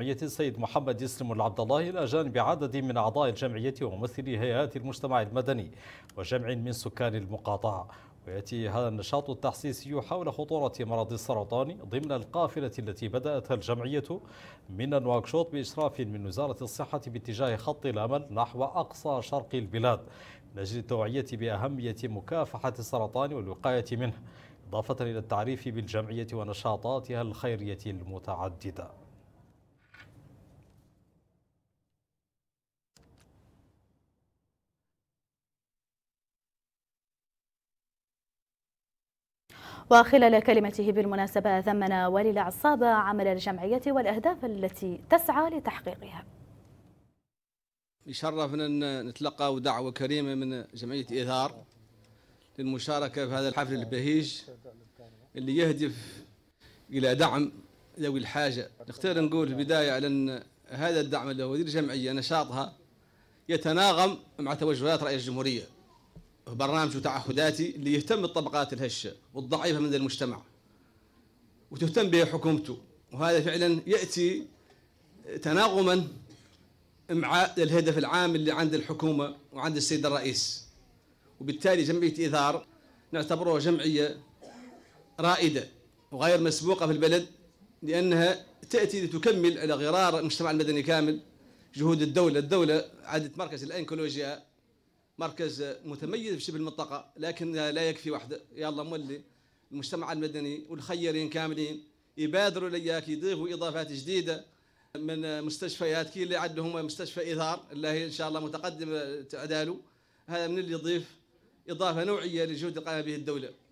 جمعية السيد محمد يسلم العبد الله إلى جانب عدد من أعضاء الجمعية وممثلي هيئات المجتمع المدني وجمع من سكان المقاطعة ويأتي هذا النشاط التحسيسي حول خطورة مرض السرطان ضمن القافلة التي بدأتها الجمعية من نواكشوط بإشراف من وزارة الصحة باتجاه خط الأمل نحو أقصى شرق البلاد من أجل التوعية بأهمية مكافحة السرطان والوقاية منه إضافة إلى التعريف بالجمعية ونشاطاتها الخيرية المتعددة وخلال كلمته بالمناسبة ذمن والي الأعصاب عمل الجمعية والأهداف التي تسعى لتحقيقها يشرفنا أن نتلقى دعوة كريمة من جمعية إيثار للمشاركة في هذا الحفل البهيج اللي يهدف إلى دعم ذوي الحاجة نختار نقول في البداية على أن هذا الدعم اللي هو يدير الجمعية نشاطها يتناغم مع توجهات رئيس الجمهورية برنامج وتعهداتي اللي يهتم بالطبقات الهشه والضعيفه من المجتمع وتهتم به حكومته وهذا فعلا ياتي تناغما مع الهدف العام اللي عند الحكومه وعند السيد الرئيس وبالتالي جمعيه ايثار نعتبره جمعيه رائده وغير مسبوقه في البلد لانها تاتي لتكمل على غرار المجتمع المدني كامل جهود الدوله، الدوله عادت مركز الانكولوجيا مركز متميز في شبه المنطقة لكن لا يكفي وحده الله مولي المجتمع المدني والخيرين كاملين يبادروا لياك يضيفوا إضافات جديدة من مستشفيات كي اللي عندهم مستشفى إثار اللي هي إن شاء الله متقدمة تعداله هذا من اللي يضيف إضافة نوعية لجهود قام به الدولة